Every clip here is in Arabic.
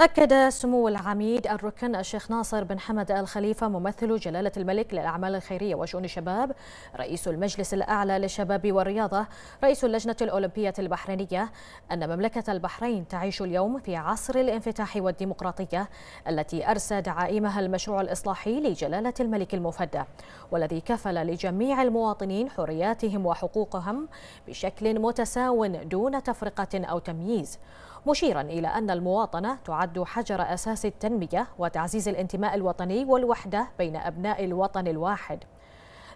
أكد سمو العميد الركن الشيخ ناصر بن حمد الخليفة ممثل جلالة الملك للأعمال الخيرية وشؤون الشباب رئيس المجلس الأعلى للشباب والرياضة رئيس اللجنة الأولمبية البحرينية أن مملكة البحرين تعيش اليوم في عصر الانفتاح والديمقراطية التي أرسى دعائمها المشروع الإصلاحي لجلالة الملك المفدى والذي كفل لجميع المواطنين حرياتهم وحقوقهم بشكل متساو دون تفرقة أو تمييز مشيرا إلى أن المواطنة تعد حجر أساس التنمية وتعزيز الانتماء الوطني والوحدة بين أبناء الوطن الواحد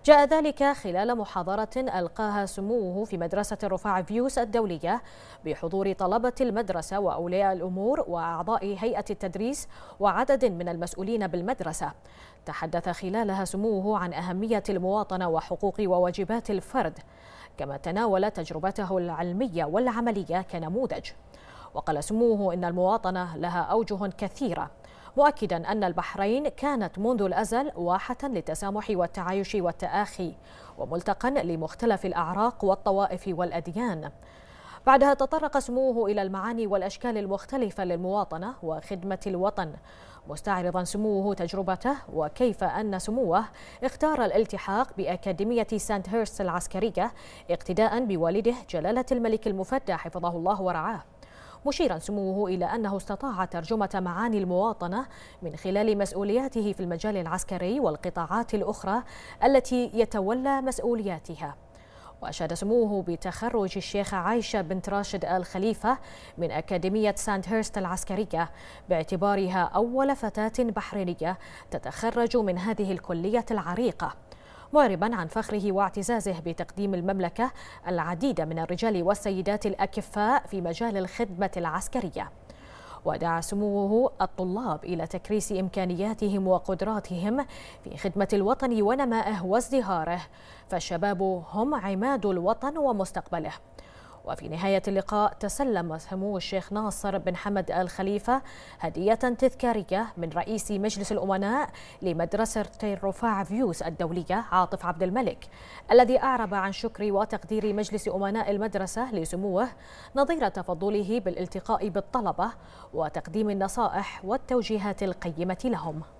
جاء ذلك خلال محاضرة ألقاها سموه في مدرسة الرفاع فيوس الدولية بحضور طلبة المدرسة وأولياء الأمور وأعضاء هيئة التدريس وعدد من المسؤولين بالمدرسة تحدث خلالها سموه عن أهمية المواطنة وحقوق وواجبات الفرد كما تناول تجربته العلمية والعملية كنموذج وقال سموه إن المواطنة لها أوجه كثيرة مؤكدا أن البحرين كانت منذ الأزل واحة للتسامح والتعايش والتآخي وملتقا لمختلف الأعراق والطوائف والأديان بعدها تطرق سموه إلى المعاني والأشكال المختلفة للمواطنة وخدمة الوطن مستعرضا سموه تجربته وكيف أن سموه اختار الالتحاق بأكاديمية سانت هيرست العسكرية اقتداء بوالده جلالة الملك المفدى حفظه الله ورعاه مشيرا سموه إلى أنه استطاع ترجمة معاني المواطنة من خلال مسؤولياته في المجال العسكري والقطاعات الأخرى التي يتولى مسؤولياتها وأشاد سموه بتخرج الشيخة عايشة بنت راشد آل خليفة من أكاديمية ساند هيرست العسكرية باعتبارها أول فتاة بحرينية تتخرج من هذه الكلية العريقة معربا عن فخره واعتزازه بتقديم المملكة العديد من الرجال والسيدات الأكفاء في مجال الخدمة العسكرية ودعا سموه الطلاب إلى تكريس إمكانياتهم وقدراتهم في خدمة الوطن ونمائه وازدهاره فالشباب هم عماد الوطن ومستقبله وفي نهاية اللقاء تسلم سمو الشيخ ناصر بن حمد الخليفة هدية تذكارية من رئيس مجلس الأمناء لمدرسة الرفاع فيوس الدولية عاطف عبد الملك الذي أعرب عن شكر وتقدير مجلس أمناء المدرسة لسموه نظير تفضله بالالتقاء بالطلبة وتقديم النصائح والتوجيهات القيمة لهم